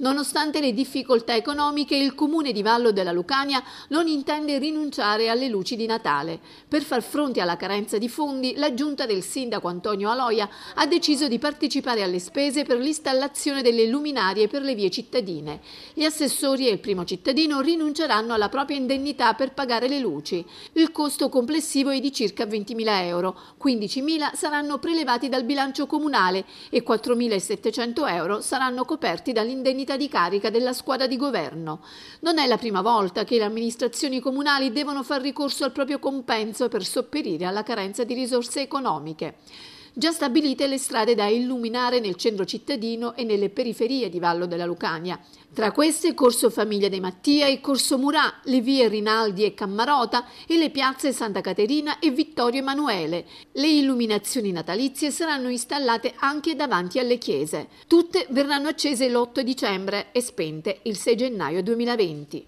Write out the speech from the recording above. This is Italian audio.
Nonostante le difficoltà economiche, il comune di Vallo della Lucania non intende rinunciare alle luci di Natale. Per far fronte alla carenza di fondi, la giunta del sindaco Antonio Aloia ha deciso di partecipare alle spese per l'installazione delle luminarie per le vie cittadine. Gli assessori e il primo cittadino rinunceranno alla propria indennità per pagare le luci. Il costo complessivo è di circa 20.000 euro, 15.000 saranno prelevati dal bilancio comunale e 4.700 euro saranno coperti dall'indennità perdita di carica della squadra di governo. Non è la prima volta che le amministrazioni comunali devono far ricorso al proprio compenso per sopperire alla carenza di risorse economiche già stabilite le strade da illuminare nel centro cittadino e nelle periferie di Vallo della Lucania. Tra queste Corso Famiglia dei Mattia e Corso Murà, le vie Rinaldi e Cammarota e le piazze Santa Caterina e Vittorio Emanuele. Le illuminazioni natalizie saranno installate anche davanti alle chiese. Tutte verranno accese l'8 dicembre e spente il 6 gennaio 2020.